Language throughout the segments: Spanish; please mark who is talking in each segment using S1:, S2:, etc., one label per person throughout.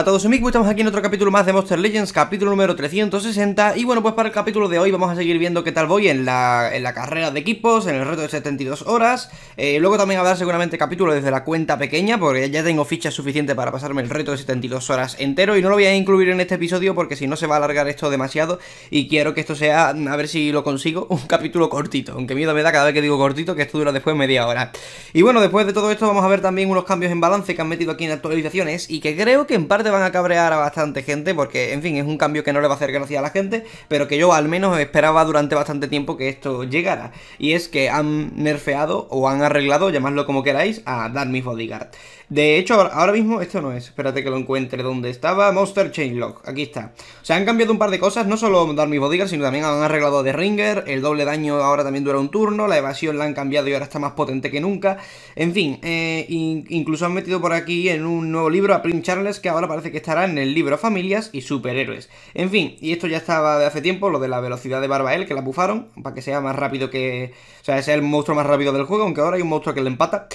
S1: Hola a todos, soy Miku, estamos aquí en otro capítulo más de Monster Legends, capítulo número 360 Y bueno, pues para el capítulo de hoy vamos a seguir viendo qué tal voy en la, en la carrera de equipos, en el reto de 72 horas eh, Luego también habrá seguramente capítulo desde la cuenta pequeña, porque ya tengo ficha suficiente para pasarme el reto de 72 horas entero Y no lo voy a incluir en este episodio porque si no se va a alargar esto demasiado Y quiero que esto sea, a ver si lo consigo, un capítulo cortito Aunque miedo me da cada vez que digo cortito, que esto dura después media hora Y bueno, después de todo esto vamos a ver también unos cambios en balance que han metido aquí en actualizaciones Y que creo que en parte van a cabrear a bastante gente, porque, en fin, es un cambio que no le va a hacer gracia a la gente, pero que yo al menos esperaba durante bastante tiempo que esto llegara. Y es que han nerfeado o han arreglado, llamadlo como queráis, a Darmis Bodyguard. De hecho, ahora mismo esto no es. Espérate que lo encuentre donde estaba. Monster Chainlock. Aquí está. O sea, han cambiado un par de cosas. No solo dar bodyguard, sino también han arreglado de Ringer. El doble daño ahora también dura un turno. La evasión la han cambiado y ahora está más potente que nunca. En fin, eh, incluso han metido por aquí en un nuevo libro a Prim Charles, que ahora parece que estará en el libro Familias y Superhéroes. En fin, y esto ya estaba de hace tiempo, lo de la velocidad de Barbael, que la bufaron, para que sea más rápido que... O sea, sea el monstruo más rápido del juego, aunque ahora hay un monstruo que le empata.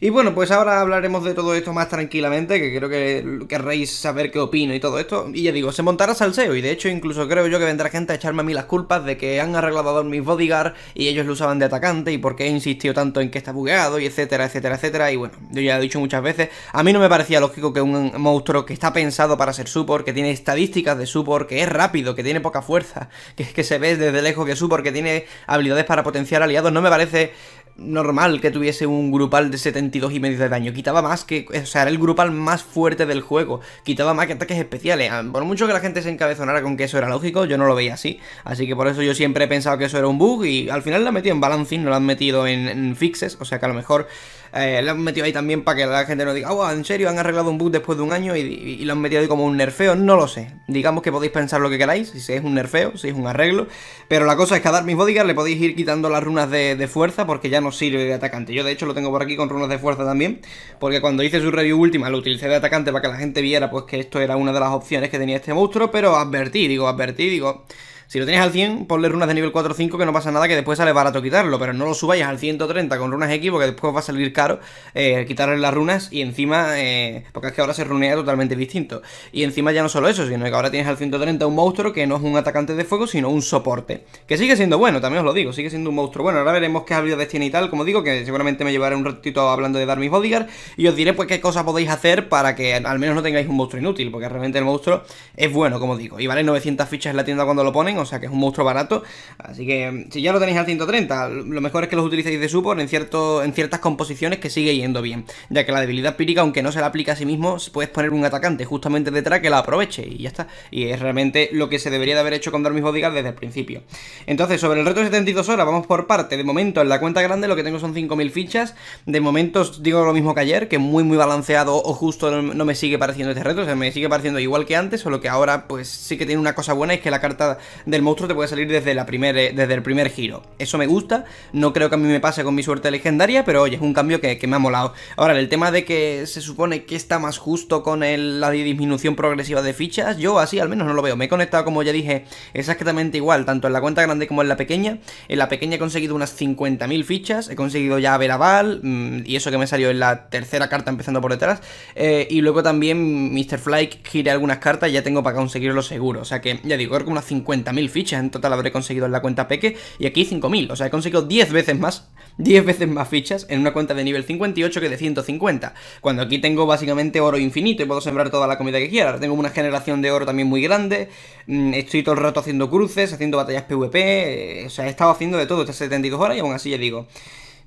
S1: Y bueno, pues ahora hablaremos de todo esto más tranquilamente, que creo que querréis saber qué opino y todo esto. Y ya digo, se montará salseo, y de hecho incluso creo yo que vendrá gente a echarme a mí las culpas de que han arreglado a mis bodyguard y ellos lo usaban de atacante, y por qué he insistido tanto en que está bugueado, y etcétera, etcétera, etcétera. Y bueno, yo ya he dicho muchas veces, a mí no me parecía lógico que un monstruo que está pensado para ser support, que tiene estadísticas de support, que es rápido, que tiene poca fuerza, que, que se ve desde lejos que support, que tiene habilidades para potenciar aliados, no me parece normal que tuviese un grupal de 72 y medio de daño. Quitaba más que... O sea, era el grupal más fuerte del juego. Quitaba más que ataques especiales. Ah, por mucho que la gente se encabezonara con que eso era lógico, yo no lo veía así. Así que por eso yo siempre he pensado que eso era un bug y al final lo han metido en balancing, no lo han metido en fixes. O sea que a lo mejor eh, lo han metido ahí también para que la gente no diga, ¡Wow! en serio, han arreglado un bug después de un año y, lo han metido ahí como un nerfeo. No lo sé. Digamos que podéis pensar lo que queráis, si es un nerfeo, si es un arreglo. Pero la cosa es que a mis Bodyguard le podéis ir quitando las runas de, fuerza porque ya no sirve de atacante. Yo de hecho lo tengo por aquí con runas de fuerza también. Porque cuando hice su review última lo utilicé de atacante para que la gente viera pues que esto era una de las opciones que tenía este monstruo. Pero advertí, digo, advertí, digo... Si lo tienes al 100, ponle runas de nivel 4 5 que no pasa nada, que después sale barato quitarlo, pero no lo subáis al 130 con runas X porque después va a salir caro eh, quitarle las runas y encima, eh, porque es que ahora se runea totalmente distinto. Y encima ya no solo eso, sino que ahora tienes al 130 un monstruo que no es un atacante de fuego, sino un soporte. Que sigue siendo bueno, también os lo digo, sigue siendo un monstruo bueno. Ahora veremos qué de tiene y tal, como digo, que seguramente me llevaré un ratito hablando de dar mis bodyguard y os diré pues qué cosas podéis hacer para que al menos no tengáis un monstruo inútil, porque realmente el monstruo es bueno, como digo. Y vale 900 fichas en la tienda cuando lo ponen, o sea que es un monstruo barato. Así que mm, si ya lo tenéis al 130, lo mejor es que los utilicéis de support en, cierto, en ciertas composiciones que sigue yendo bien, ya que la debilidad pírica, aunque no se la aplica a sí mismo, puedes poner un atacante justamente detrás que la aproveche y ya está. Y es realmente lo que se debería de haber hecho con Dormis Bodigal desde el principio. Entonces, sobre el reto de 72 horas, vamos por parte. De momento, en la cuenta grande lo que tengo son 5.000 fichas. De momento, digo lo mismo que ayer, que muy, muy balanceado o justo no, me sigue pareciendo este reto. O sea, me sigue pareciendo igual que antes, solo que ahora, pues sí que tiene una cosa buena, es que la carta del monstruo te puede salir desde, la primer, eh, desde el primer giro. Eso me gusta, no creo que a mí me pase con mi suerte legendaria, pero oye, es un cambio que, me ha molado. Ahora, el tema de que se supone que está más justo con la disminución progresiva de fichas, yo así al menos no lo veo. Me he conectado, como ya dije, exactamente igual, tanto en la cuenta grande como en la pequeña. En la pequeña he conseguido unas 50.000 fichas, he conseguido ya Veraval, mm, y eso que me salió en la tercera carta empezando por detrás. Eh, y luego también Mr. Fly Gire algunas cartas ya tengo para conseguirlo seguro. O sea que, ya digo, creo que unas 50.000 fichas en total habré conseguido en la cuenta Peque y aquí 5000, o sea, he conseguido 10 veces más, 10 veces más fichas en una cuenta de nivel 58 que de 150, cuando aquí tengo básicamente oro infinito y puedo sembrar toda la comida que quiera, tengo una generación de oro también muy grande, mm, estoy todo el rato haciendo cruces, haciendo batallas PvP, eh, o sea, he estado haciendo de todo estas 72 horas y aún así ya digo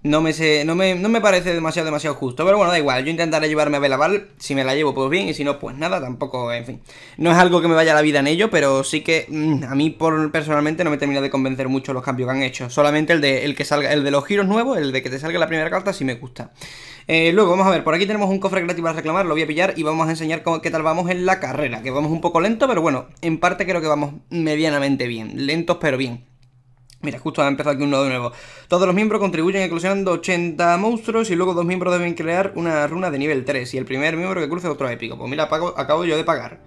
S1: no me, sé, no me, no me parece demasiado, demasiado justo. Pero bueno, da igual, yo intentaré llevarme a Belaval. Si me la llevo, pues bien, y si no, pues nada, tampoco, en fin. No es algo que me vaya la vida en ello, pero sí que mm, a mí por, personalmente no me termina de convencer mucho los cambios que han hecho. Solamente el de, el que salga, el de los giros nuevos, el de que te salga la primera carta, sí me gusta. Eh, luego, vamos a ver, por aquí tenemos un cofre gratis para reclamar, lo voy a pillar y vamos a enseñar cómo, qué tal vamos en la carrera, que vamos un poco lento, pero bueno, en parte creo que vamos medianamente bien, lentos pero bien. Mira, justo ha empezado aquí un nodo nuevo. Todos los miembros contribuyen eclosionando 80 monstruos y luego dos miembros deben crear una runa de nivel 3 y el primer miembro que cruce otro épico. Pues mira, acabo yo de pagar.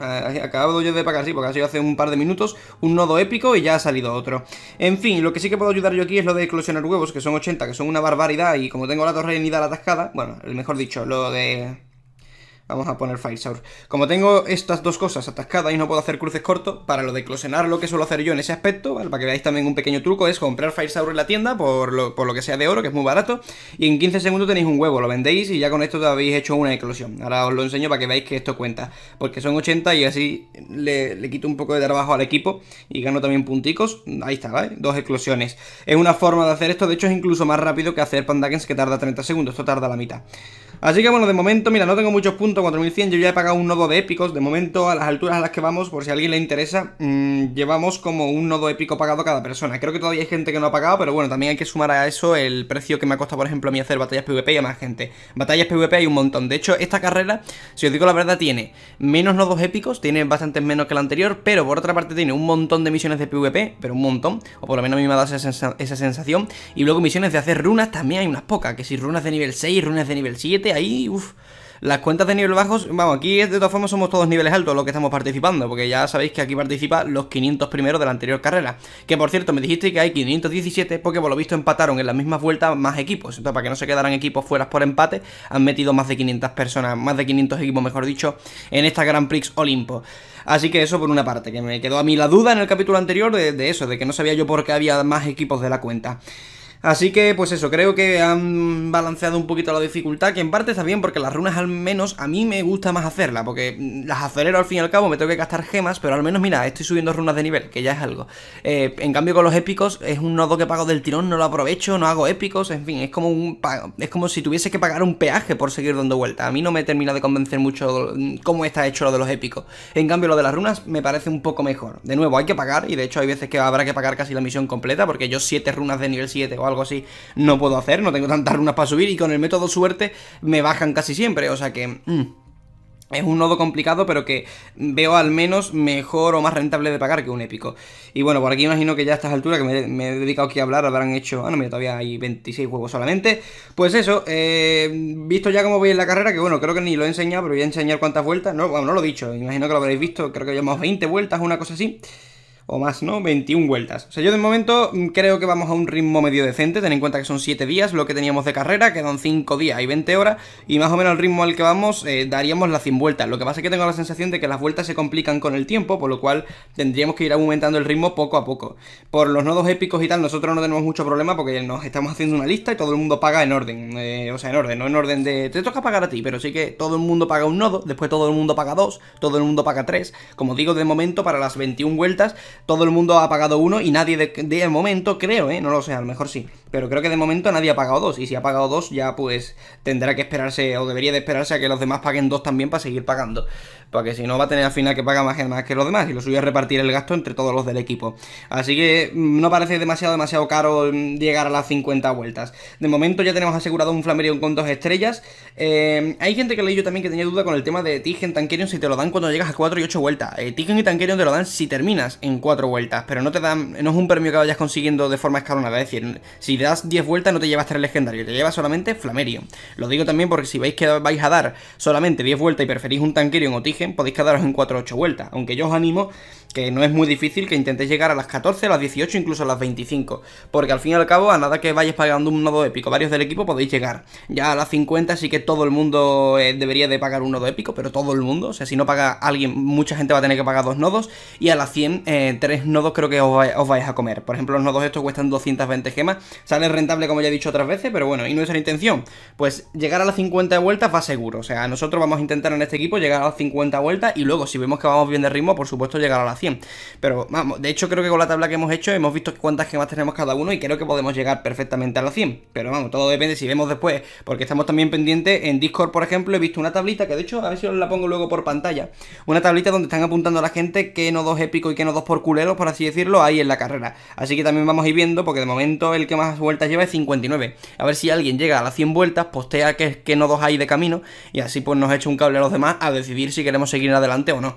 S1: Eh, acabo yo de pagar, sí, porque ha sido hace un par de minutos un nodo épico y ya ha salido otro. En fin, lo que sí que puedo ayudar yo aquí es lo de eclosionar huevos, que son 80, que son una barbaridad y como tengo la torre en la atascada, bueno, mejor dicho, lo de Vamos a poner Fire Firesaur. Como tengo estas dos cosas atascadas y no puedo hacer cruces cortos, para lo de eclosionar lo que suelo hacer yo en ese aspecto, para que veáis también un pequeño truco, es comprar Firesaur en la tienda por lo, que sea de oro, que es muy barato, y en 15 segundos tenéis un huevo, lo vendéis y ya con esto habéis hecho una eclosión. Ahora os lo enseño para que veáis que esto cuenta, porque son 80 y así le, le quito un poco de trabajo al equipo y gano también punticos. Ahí está, ¿vale? Dos eclosiones. Es una forma de hacer esto, de hecho es incluso más rápido que hacer pandakens que tarda 30 segundos, esto tarda la mitad. Así que bueno, de momento, mira, no tengo muchos puntos, 4100, yo ya he pagado un nodo de épicos, de momento a las alturas a las que vamos, por si a alguien le interesa, mm, llevamos como un nodo épico pagado cada persona. Creo que todavía hay gente que no ha pagado, pero bueno, también hay que sumar a eso el precio que me ha costado, por ejemplo, a mí hacer batallas PvP y a más gente. Batallas PvP hay un montón, de hecho, esta carrera, si os digo la verdad, tiene menos nodos épicos, tiene bastantes menos que la anterior, pero por otra parte tiene un montón de misiones de PvP, pero un montón, o por lo menos a mí me ha dado esa, sensación, y luego misiones de hacer runas también hay unas pocas, que si runas de nivel 6, runas de nivel 7, ahí, uff. Las cuentas de nivel bajos, vamos, aquí de todas formas somos todos niveles altos los que estamos participando, porque ya sabéis que aquí participan los 500 primeros de la anterior carrera. Que por cierto, me dijiste que hay 517 porque por lo visto empataron en las mismas vueltas más equipos. Entonces, para que no se quedaran equipos fuera por empate, han metido más de 500 personas, más de 500 equipos, mejor dicho, en esta Grand Prix Olimpo. Así que eso por una parte, que me quedó a mí la duda en el capítulo anterior de eso, de que no sabía yo por qué había más equipos de la cuenta. Así que, pues eso, creo que han balanceado un poquito la dificultad, que en parte está bien porque las runas al menos a mí me gusta más hacerlas, porque mm, las acelero al fin y al cabo, me tengo que gastar gemas, pero al menos, mira, estoy subiendo runas de nivel, que ya es algo. Eh, en cambio con los épicos es un nodo que pago del tirón, no lo aprovecho, no hago épicos, en fin, es como un es como si tuviese que pagar un peaje por seguir dando vuelta A mí no me termina de convencer mucho mm, cómo está hecho lo de los épicos. En cambio lo de las runas me parece un poco mejor. De nuevo, hay que pagar y de hecho hay veces que habrá que pagar casi la misión completa porque yo siete runas de nivel 7 o algo así no puedo hacer, no tengo tantas runas para subir y con el método suerte me bajan casi siempre, o sea que... Mm, es un nodo complicado, pero que veo al menos mejor o más rentable de pagar que un épico. Y bueno, por aquí imagino que ya a estas alturas que me, he dedicado aquí a hablar habrán hecho... Ah, no, mira, todavía hay 26 juegos solamente. Pues eso, eh, visto ya cómo voy en la carrera, que bueno, creo que ni lo he enseñado, pero voy a enseñar cuántas vueltas. No, bueno, no lo he dicho, imagino que lo habréis visto, creo que llevamos 20 vueltas, una cosa así o más, ¿no? 21 vueltas. O sea, yo de momento mm, creo que vamos a un ritmo medio decente, ten en cuenta que son 7 días lo que teníamos de carrera, quedan 5 días y 20 horas, y más o menos el ritmo al que vamos eh, daríamos las 100 vueltas. Lo que pasa es que tengo la sensación de que las vueltas se complican con el tiempo, por lo cual tendríamos que ir aumentando el ritmo poco a poco. Por los nodos épicos y tal, nosotros no tenemos mucho problema porque nos estamos haciendo una lista y todo el mundo paga en orden. Eh, o sea, en orden, no en orden de te toca pagar a ti, pero sí que todo el mundo paga un nodo, después todo el mundo paga dos, todo el mundo paga tres. Como digo, de momento para las 21 vueltas todo el mundo ha pagado uno y nadie de, de momento, creo, ¿eh? No lo sé, a lo mejor sí. Pero creo que de momento nadie ha pagado dos. Y si ha pagado dos, ya pues tendrá que esperarse o debería de esperarse a que los demás paguen dos también para seguir pagando. Porque si no, va a tener al final que pagar más, más que los demás. Y lo suyo es repartir el gasto entre todos los del equipo. Así que mm, no parece demasiado, demasiado caro mm, llegar a las 50 vueltas. De momento ya tenemos asegurado un Flamerion con dos estrellas. Em, hay gente que leí yo también que tenía duda con el tema de Tigen, Tankerion, si te lo dan cuando llegas a 4 y 8 vueltas. Eh, Tigen y Tankerion te lo dan si terminas en 4 vueltas. Pero no te dan, no es un premio que vayas consiguiendo de forma escalonada. Es decir, si das 10 vueltas no te llevas 3 legendarios, te llevas solamente Flamerio. Lo digo también porque si veis que vais a dar solamente 10 vueltas y preferís un Tankerion o Tigen, podéis quedaros en 4 o 8 vueltas. Aunque yo os animo que no es muy difícil que intentéis llegar a las 14, a las 18, incluso a las 25. Porque al fin y al cabo, a nada que vayáis pagando un nodo épico, varios del equipo podéis llegar. Ya a las 50 sí que todo el mundo eh, debería de pagar un nodo épico, pero todo el mundo. O sea, si no paga alguien, mucha gente va a tener que pagar dos nodos. Y a las 100, eh, tres nodos creo que os, vais, a comer. Por ejemplo, los nodos estos cuestan 220 gemas. Sale rentable, como ya he dicho otras veces, pero bueno, y no es la intención, pues llegar a las 50 vueltas va seguro. O sea, nosotros vamos a intentar en este equipo llegar a las 50 vueltas y luego, si vemos que vamos bien de ritmo, por supuesto, llegar a las 100. Pero vamos, de hecho, creo que con la tabla que hemos hecho, hemos visto cuántas gemas tenemos cada uno y creo que podemos llegar perfectamente a las 100. Pero vamos, todo depende si vemos después, porque estamos también pendientes en Discord, por ejemplo, he visto una tablita que de hecho, a ver si os la pongo luego por pantalla. Una tablita donde están apuntando a la gente qué nodos épicos y qué nodos por culeros, por así decirlo, ahí en la carrera. Así que también vamos a ir viendo, porque de momento el que más vueltas lleva 59. A ver si alguien llega a las 100 vueltas, postea que no nodos hay de camino y así pues nos echa un cable a los demás a decidir si queremos seguir adelante o no.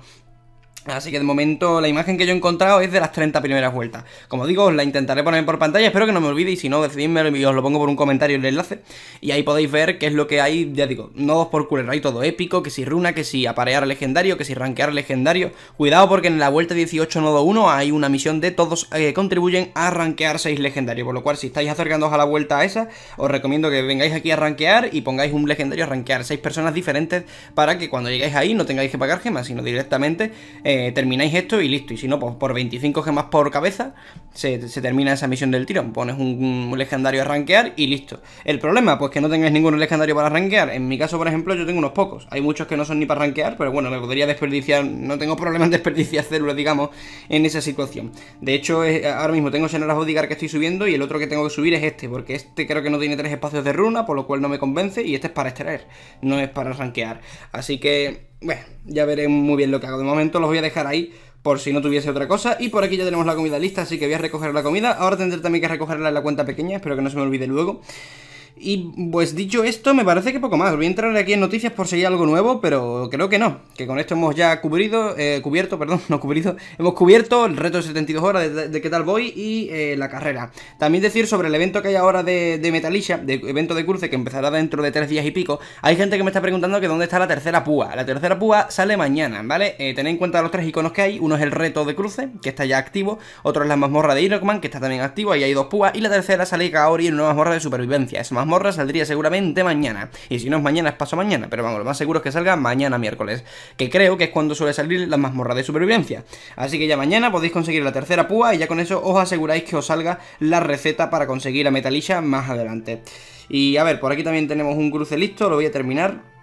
S1: Así que de momento la imagen que yo he encontrado es de las 30 primeras vueltas. Como digo, os la intentaré poner por pantalla, espero que no me olvide y si no, decididme y os lo pongo por un comentario en el enlace. Y ahí podéis ver qué es lo que hay, ya digo, nodos por culero, hay todo épico, que si runa, que si aparear legendario, que si rankear legendario. Cuidado porque en la vuelta 18 nodo 1 hay una misión de todos que eh, contribuyen a rankear 6 legendarios, por lo cual si estáis acercándoos a la vuelta a esa, os recomiendo que vengáis aquí a rankear y pongáis un legendario a rankear 6 personas diferentes para que cuando lleguéis ahí no tengáis que pagar gemas, sino directamente... Eh, termináis esto y listo. Y si no, pues, por 25 gemas por cabeza se, termina esa misión del tirón. Pones un, legendario a rankear y listo. El problema, pues que no tengáis ningún legendario para rankear. En mi caso, por ejemplo, yo tengo unos pocos. Hay muchos que no son ni para rankear, pero bueno, me podría desperdiciar. No tengo problema en desperdiciar células, digamos, en esa situación. De hecho, ahora mismo tengo Xenora Bodigar que estoy subiendo y el otro que tengo que subir es este, porque este creo que no tiene tres espacios de runa, por lo cual no me convence y este es para extraer, no es para rankear. Así que bueno, ya veré muy bien lo que hago. De momento los voy a dejar ahí por si no tuviese otra cosa. Y por aquí ya tenemos la comida lista, así que voy a recoger la comida. Ahora tendré también que recogerla en la cuenta pequeña, espero que no se me olvide luego. Y pues dicho esto, me parece que poco más. Voy a entrar aquí en noticias por si hay algo nuevo, pero creo que no. Que con esto hemos ya cubrido, eh, cubierto, perdón, no cubrido, hemos cubierto el reto de 72 horas de, qué tal voy y eh, la carrera. También decir sobre el evento que hay ahora de, de Metalisha, de evento de cruce que empezará dentro de tres días y pico. Hay gente que me está preguntando que dónde está la tercera púa. La tercera púa sale mañana, ¿vale? Eh, tened en cuenta los tres iconos que hay. Uno es el reto de cruce, que está ya activo. Otro es la mazmorra de Ironman que está también activo. Ahí hay dos púas. Y la tercera sale Kaori en una mazmorra de supervivencia. Es más mazmorra saldría seguramente mañana. Y si no es mañana, es paso mañana. Pero vamos, lo más seguro es que salga mañana miércoles. Que creo que es cuando suele salir la mazmorra de supervivencia. Así que ya mañana podéis conseguir la tercera púa y ya con eso os aseguráis que os salga la receta para conseguir la Metalisha más adelante. Y a ver, por aquí también tenemos un cruce listo, lo voy a terminar.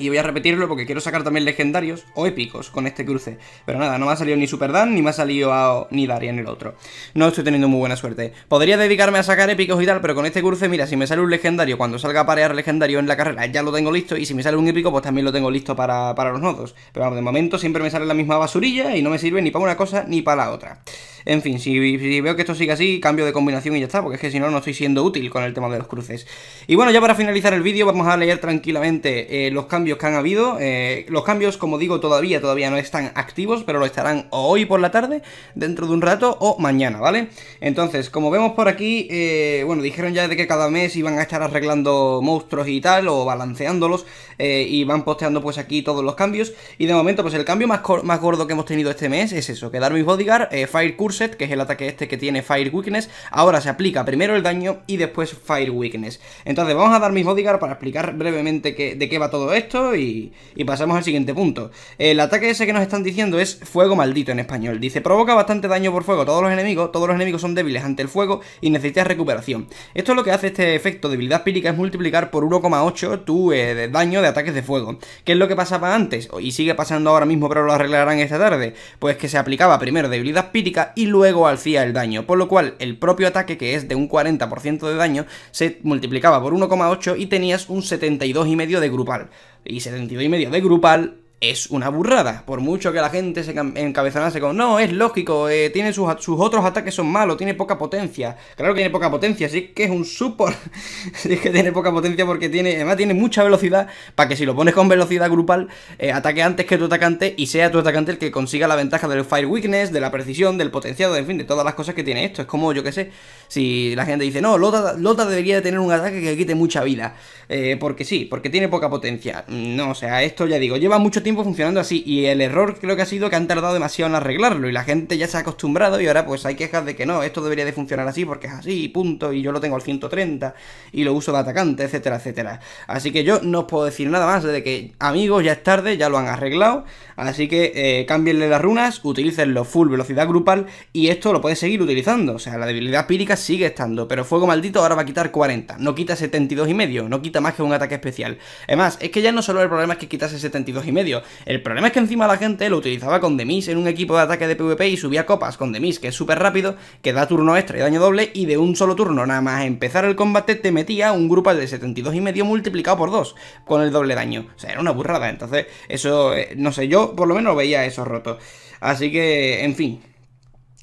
S1: Y voy a repetirlo porque quiero sacar también legendarios o épicos con este cruce. Pero nada, no me ha salido ni superdan ni me ha salido a, ni en el otro. No estoy teniendo muy buena suerte. Podría dedicarme a sacar épicos y tal, pero con este cruce, mira, si me sale un legendario, cuando salga a parear legendario en la carrera, ya lo tengo listo. Y si me sale un épico, pues también lo tengo listo para, para los nodos. Pero vamos, de momento siempre me sale la misma basurilla y no me sirve ni para una cosa ni para la otra. En fin, si, veo que esto sigue así, cambio de combinación y ya está, porque es que si no, no estoy siendo útil con el tema de los cruces. Y bueno, ya para finalizar el vídeo, vamos a leer tranquilamente eh, los cambios que han habido. Eh, los cambios, como digo, todavía, todavía no están activos, pero lo estarán hoy por la tarde, dentro de un rato o mañana, ¿vale? Entonces, como vemos por aquí, eh, bueno, dijeron ya de que cada mes iban a estar arreglando monstruos y tal, o balanceándolos, y van posteando pues aquí todos los cambios. Y de momento, pues el cambio más, más gordo que hemos tenido este mes es eso, que Darwin's Bodyguard, Fire que es el ataque este que tiene Fire Weakness, ahora se aplica primero el daño y después Fire Weakness. Entonces vamos a dar mis bodyguard para explicar brevemente qué, de qué va todo esto y, pasamos al siguiente punto. El ataque ese que nos están diciendo es Fuego Maldito en español. Dice, provoca bastante daño por fuego todos los enemigos, todos los enemigos son débiles ante el fuego y necesitas recuperación. Esto es lo que hace este efecto debilidad habilidad pírica es multiplicar por 1,8 tu eh, daño de ataques de fuego. ¿Qué es lo que pasaba antes? Y sigue pasando ahora mismo, pero lo arreglarán esta tarde. Pues que se aplicaba primero debilidad pírica y luego hacía el daño, por lo cual el propio ataque, que es de un 40% de daño, se multiplicaba por 1,8 y tenías un 72,5 de grupal. Y 72,5 de grupal es una burrada. Por mucho que la gente se encabezonase con, no, es lógico, eh, tiene sus, otros ataques son malos, tiene poca potencia. Claro que tiene poca potencia, Así que es un support. Es que tiene poca potencia porque tiene, además tiene mucha velocidad para que si lo pones con velocidad grupal, eh, ataque antes que tu atacante y sea tu atacante el que consiga la ventaja del fire weakness, de la precisión, del potenciado, en fin, de todas las cosas que tiene esto. Es como, yo que sé, si la gente dice, no, Lota, debería de tener un ataque que quite mucha vida. Eh, porque sí, porque tiene poca potencia. Mm, no, o sea, esto ya digo, lleva mucho tiempo funcionando así y el error creo que ha sido que han tardado demasiado en arreglarlo y la gente ya se ha acostumbrado y ahora pues hay quejas de que no, esto debería de funcionar así porque es así, punto, y yo lo tengo al 130 y lo uso de atacante, etcétera, etcétera. Así que yo no os puedo decir nada más de que amigos, ya es tarde, ya lo han arreglado, así que cambienle eh, cámbienle las runas, utilicenlo full velocidad grupal y esto lo puedes seguir utilizando, o sea, la debilidad pírica sigue estando, pero fuego maldito ahora va a quitar 40, no quita 72 y medio, no quita más que un ataque especial. Además, es que ya no solo el problema es que quitase 72 y medio, el problema es que encima la gente lo utilizaba con Demis en un equipo de ataque de PvP y subía copas con Demis, que es súper rápido, que da turno extra y daño doble, y de un solo turno, nada más empezar el combate, te metía un grupo de 72 y medio multiplicado por 2 con el doble daño. O sea, era una burrada. Entonces, eso, eh, no sé, yo por lo menos veía eso roto. Así que, en fin,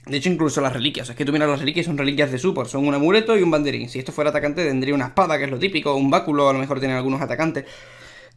S1: de hecho, incluso las reliquias. Es que tú miras las reliquias, son reliquias de support. Son un amuleto y un banderín. Si esto fuera atacante, tendría una espada, que es lo típico, un báculo, a lo mejor tienen algunos atacantes.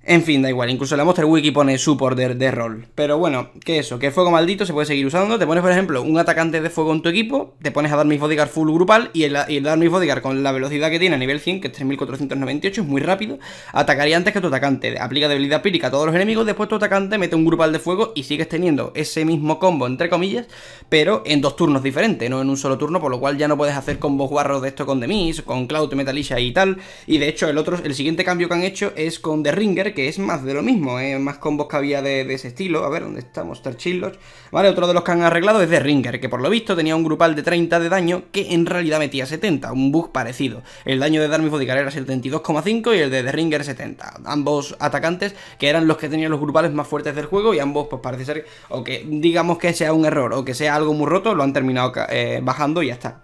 S1: En fin, da igual, incluso la Monster Wiki pone su de, de rol. Pero bueno, que eso, que fuego maldito se puede seguir usando. Te pones, por ejemplo, un atacante de fuego en tu equipo, te pones a dar mi bodyguard full grupal y el, y el dar con la velocidad que tiene a nivel 100, que es 3498, es muy rápido, atacaría antes que tu atacante. Aplica debilidad pírica a todos los enemigos, después tu atacante mete un grupal de fuego y sigues teniendo ese mismo combo, entre comillas, pero en dos turnos diferentes, no en un solo turno, por lo cual ya no puedes hacer combos guarros de esto con Demis, con Cloud, Metalisha y tal. Y de hecho, el otro, el siguiente cambio que han hecho es con The Ringer, es más de lo mismo, es ¿eh? más combos que había de, ese estilo. A ver, ¿dónde estamos? Monster Vale, otro de los que han arreglado es de Ringer, que por lo visto tenía un grupal de 30 de daño que en realidad metía 70, un bug parecido. El daño de Darmy Fodicar era 72,5 y el de The Ringer 70. Ambos atacantes que eran los que tenían los grupales más fuertes del juego y ambos pues parece ser o que digamos que sea un error o que sea algo muy roto, lo han terminado eh, bajando y ya está.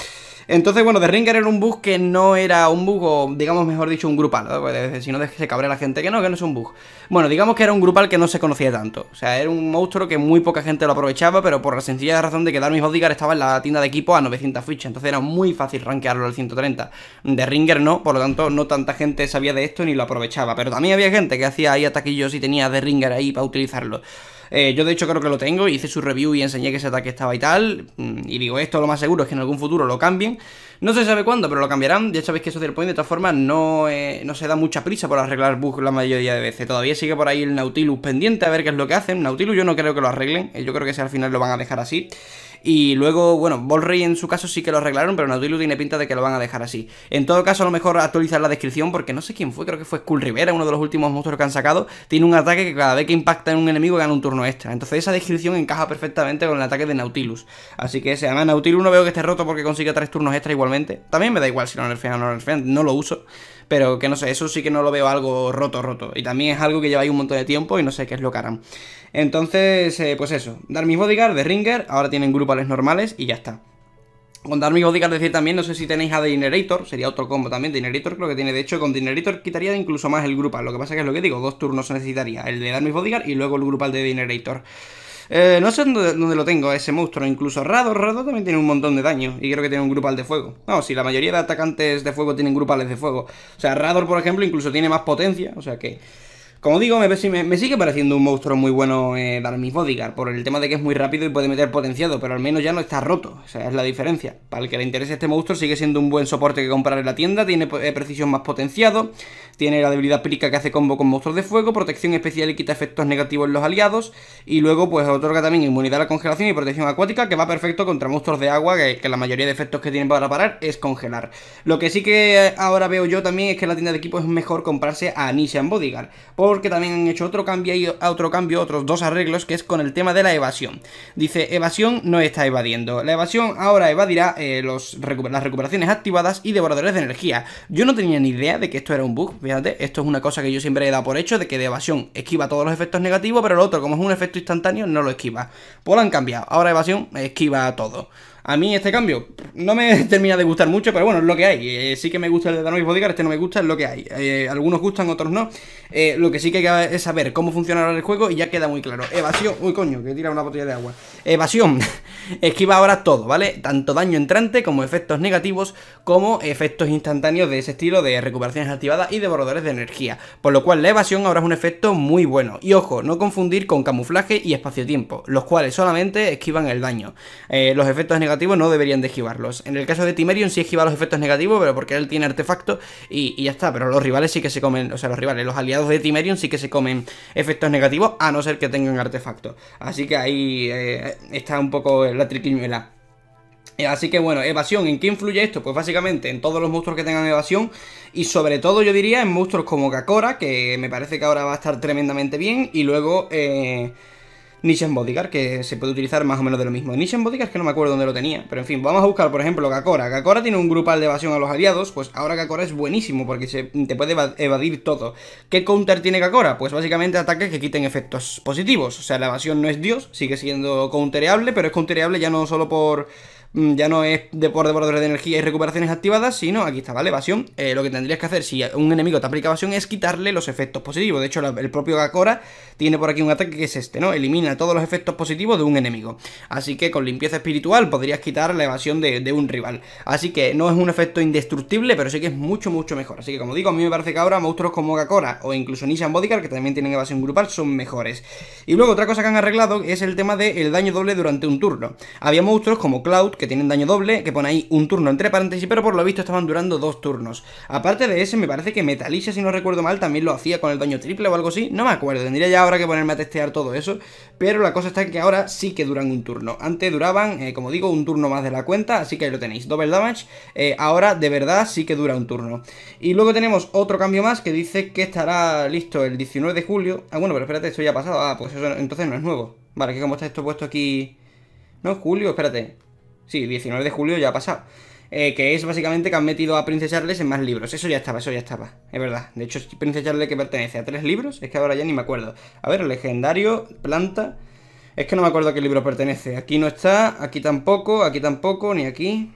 S1: Entonces, bueno, The Ringer era un bug que no era un bug, o digamos mejor dicho, un grupal, ¿no? si no se cabrea la gente que no, que no es un bug. Bueno, digamos que era un grupal que no se conocía tanto. O sea, era un monstruo que muy poca gente lo aprovechaba, pero por la sencilla razón de que Darmis Bodyguard estaba en la tienda de equipo a 900 fichas, entonces era muy fácil rankearlo al 130. The Ringer no, por lo tanto, no tanta gente sabía de esto ni lo aprovechaba, pero también había gente que hacía ahí ataquillos y tenía The Ringer ahí para utilizarlo. Eh, yo de hecho creo que lo tengo, hice su review y enseñé que ese ataque estaba y tal. Mm, y digo, esto lo más seguro es que en algún futuro lo cambien. No se sabe cuándo, pero lo cambiarán. Ya sabéis que eso del point, de todas formas, no, eh, no se da mucha prisa por arreglar bugs la mayoría de veces. Todavía sigue por ahí el Nautilus pendiente a ver qué es lo que hacen. Nautilus yo no creo que lo arreglen. Eh, yo creo que si al final lo van a dejar así. Y luego, bueno, Volrey en su caso sí que lo arreglaron, pero Nautilus tiene pinta de que lo van a dejar así. En todo caso, a lo mejor actualizar la descripción, porque no sé quién fue, creo que fue Skull Rivera, uno de los últimos monstruos que han sacado. Tiene un ataque que cada vez que impacta en un enemigo gana un turno extra. Entonces esa descripción encaja perfectamente con el ataque de Nautilus. Así que se llama Nautilus, no veo que esté roto porque consigue tres turnos extra igualmente. También me da igual si lo nerfean o no lo nerfean, no lo uso. Pero que no sé, eso sí que no lo veo algo roto, roto. Y también es algo que lleva ahí un montón de tiempo y no sé qué es lo que harán. Entonces, eh, pues eso. Dar mis bodyguard de Ringer, ahora tienen grupo normales y ya está. con mi bodyguard decir también, no sé si tenéis a Dinerator, sería otro combo también, Dinerator creo que tiene, de hecho con Dinerator quitaría incluso más el grupal, lo que pasa que es lo que digo, dos turnos necesitaría, el de dar bodyguard y luego el grupal de Dinerator. Eh, no sé dónde, lo tengo ese monstruo, incluso Rador, Rador también tiene un montón de daño y creo que tiene un grupal de fuego. No, si la mayoría de atacantes de fuego tienen grupales de fuego. O sea, Rador, por ejemplo, incluso tiene más potencia, o sea que... Como digo, me, sigue pareciendo un monstruo muy bueno eh, Mis Bodyguard, por el tema de que es muy rápido y puede meter potenciado, pero al menos ya no está roto, esa es la diferencia. Para el que le interese este monstruo, sigue siendo un buen soporte que comprar en la tienda, tiene eh, precisión más potenciado, tiene la debilidad pírica que hace combo con monstruos de fuego, protección especial y quita efectos negativos en los aliados, y luego pues otorga también inmunidad a la congelación y protección acuática, que va perfecto contra monstruos de agua, que, la mayoría de efectos que tienen para parar es congelar. Lo que sí que ahora veo yo también es que en la tienda de equipo es mejor comprarse a en Bodyguard, porque también han hecho otro cambio y otro cambio, otros dos arreglos, que es con el tema de la evasión. Dice, evasión no está evadiendo. La evasión ahora evadirá eh, las recuperaciones activadas y devoradores de energía. Yo no tenía ni idea de que esto era un bug, fíjate, esto es una cosa que yo siempre he dado por hecho, de que de evasión esquiva todos los efectos negativos, pero el otro, como es un efecto instantáneo, no lo esquiva. Pues lo han cambiado, ahora evasión esquiva todo. A mí este cambio no me termina de gustar mucho, pero bueno, es lo que hay. Eh, sí que me gusta el de Danois Bodyguard, este no me gusta, es lo que hay. Eh, algunos gustan, otros no. Eh, lo que sí que hay que es saber cómo funcionará el juego y ya queda muy claro. Evasión, uy coño, que tira una botella de agua. Evasión, esquiva ahora todo, ¿vale? Tanto daño entrante como efectos negativos, como efectos instantáneos de ese estilo de recuperaciones activadas y de borradores de energía. Por lo cual la evasión ahora es un efecto muy bueno. Y ojo, no confundir con camuflaje y espacio-tiempo, los cuales solamente esquivan el daño. los efectos negativos no deberían de esquivarlos. En el caso de Timerion sí esquiva los efectos negativos, pero porque él tiene artefacto y, ya está. Pero los rivales sí que se comen, o sea, los rivales, los aliados de Timerion sí que se comen efectos negativos, a no ser que tengan artefacto. Así que ahí eh, está un poco la triquiñuela. Eh, así que bueno, evasión, ¿en qué influye esto? Pues básicamente en todos los monstruos que tengan evasión y sobre todo yo diría en monstruos como Kakora, que me parece que ahora va a estar tremendamente bien, y luego... Eh, Nishan Bodyguard, que se puede utilizar más o menos de lo mismo. Nishan Bodyguard que no me acuerdo dónde lo tenía, pero en fin, vamos a buscar, por ejemplo, Gakora. Gakora tiene un grupal de evasión a los aliados, pues ahora Gakora es buenísimo porque se, te puede evadir todo. ¿Qué counter tiene Gakora? Pues básicamente ataques que quiten efectos positivos, o sea, la evasión no es Dios, sigue siendo countereable, pero es countereable ya no solo por Mm, ya no es de por devoradores de energía y recuperaciones activadas, sino aquí está, ¿vale? Evasión. Eh, lo que tendrías que hacer si un enemigo te aplica evasión es quitarle los efectos positivos. De hecho, el propio Gakora tiene por aquí un ataque que es este, ¿no? Elimina todos los efectos positivos de un enemigo. Así que con limpieza espiritual podrías quitar la evasión de, un rival. Así que no es un efecto indestructible, pero sí que es mucho, mucho mejor. Así que como digo, a mí me parece que ahora monstruos como Gakora o incluso Nishan Bodyguard, que también tienen evasión grupal, son mejores. Y luego otra cosa que han arreglado es el tema del el daño doble durante un turno. Había monstruos como Cloud, que tienen daño doble, que pone ahí un turno entre paréntesis, pero por lo visto estaban durando dos turnos. Aparte de ese, me parece que Metalicia, si no recuerdo mal, también lo hacía con el daño triple o algo así, no me acuerdo, tendría ya ahora que ponerme a testear todo eso, pero la cosa está que ahora sí que duran un turno. Antes duraban, eh, como digo, un turno más de la cuenta, así que ahí lo tenéis, double damage, eh, ahora de verdad sí que dura un turno. Y luego tenemos otro cambio más que dice que estará listo el 19 de julio. Ah, bueno, pero espérate, esto ya ha pasado, ah, pues entonces no es nuevo. Vale, que como está esto puesto aquí... No, julio, espérate. Sí, 19 de julio ya ha pasado. Eh, que es básicamente que han metido a Prince Charles en más libros. Eso ya estaba, eso ya estaba. Es verdad. De hecho, Prince Charles que pertenece a tres libros, es que ahora ya ni me acuerdo. A ver, legendario, planta. Es que no me acuerdo a qué libro pertenece. Aquí no está, aquí tampoco, aquí tampoco, ni aquí.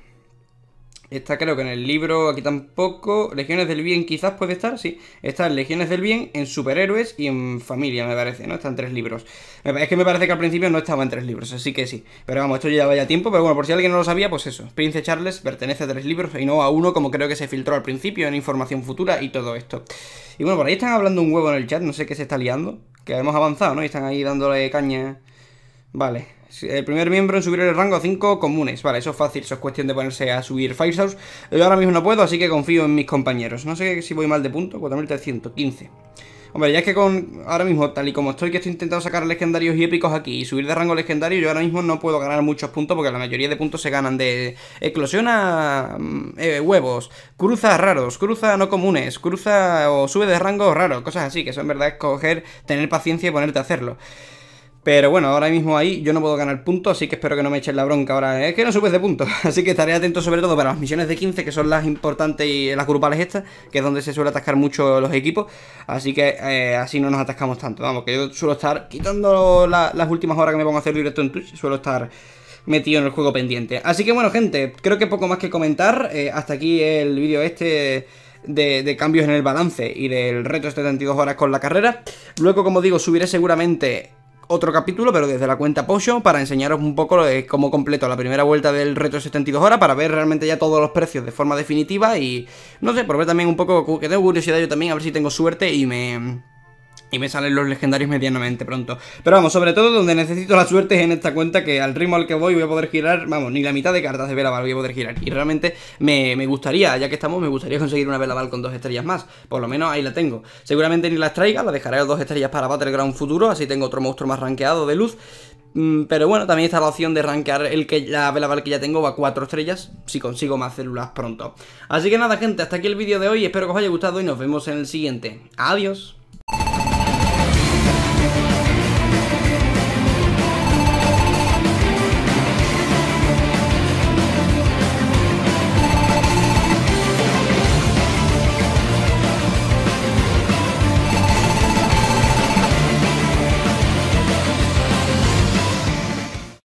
S1: Está creo que en el libro, aquí tampoco. Legiones del Bien quizás puede estar, sí. Está en Legiones del Bien, en Superhéroes y en Familia, me parece, ¿no? Están tres libros. Es que me parece que al principio no estaba en tres libros, así que sí. Pero vamos, esto ya vaya tiempo, pero bueno, por si alguien no lo sabía, pues eso. Prince Charles pertenece a tres libros y no a uno como creo que se filtró al principio en Información Futura y todo esto. Y bueno, por ahí están hablando un huevo en el chat, no sé qué se está liando. Que hemos avanzado, ¿no? Y están ahí dándole caña. Vale. El primer miembro en subir el rango a 5 comunes. Vale, eso es fácil, eso es cuestión de ponerse a subir Firehouse. Yo ahora mismo no puedo, así que confío en mis compañeros. No sé si voy mal de punto, 4315. Hombre, ya es que con ahora mismo, tal y como estoy, que estoy intentando sacar legendarios y épicos aquí y subir de rango legendario, yo ahora mismo no puedo ganar muchos puntos porque la mayoría de puntos se ganan de eclosiona a mm, eh, huevos, cruza raros, cruza no comunes, cruza o sube de rango raro, cosas así, que eso en verdad es coger, tener paciencia y ponerte a hacerlo. Pero bueno, ahora mismo ahí yo no puedo ganar puntos, así que espero que no me echen la bronca ahora. Es que no subes de puntos, así que estaré atento sobre todo para las misiones de 15, que son las importantes y las grupales estas, que es donde se suele atascar mucho los equipos. Así que eh, así no nos atascamos tanto. Vamos, que yo suelo estar, quitando las últimas horas que me pongo a hacer directo en Twitch, suelo estar metido en el juego pendiente. Así que bueno, gente, creo que poco más que comentar. Eh, hasta aquí el vídeo este... De, de, cambios en el balance y del reto este de 72 horas con la carrera. Luego, como digo, subiré seguramente otro capítulo, pero desde la cuenta Potion, para enseñaros un poco cómo completo la primera vuelta del reto 72 horas, para ver realmente ya todos los precios de forma definitiva y, no sé, por ver también un poco, que tengo curiosidad yo también, a ver si tengo suerte y me y me salen los legendarios medianamente pronto. Pero vamos, sobre todo donde necesito la suerte es en esta cuenta que al ritmo al que voy voy a poder girar, vamos, ni la mitad de cartas de Velaval voy a poder girar. Y realmente me, me gustaría, ya que estamos, me gustaría conseguir una Velaval con dos estrellas más. Por lo menos ahí la tengo. Seguramente ni las traiga, la dejaré a dos estrellas para Battleground futuro, así tengo otro monstruo más rankeado de luz. Mm, pero bueno, también está la opción de rankear el que, la Velaval que ya tengo a cuatro estrellas si consigo más células pronto. Así que nada gente, hasta aquí el vídeo de hoy, espero que os haya gustado y nos vemos en el siguiente. Adiós.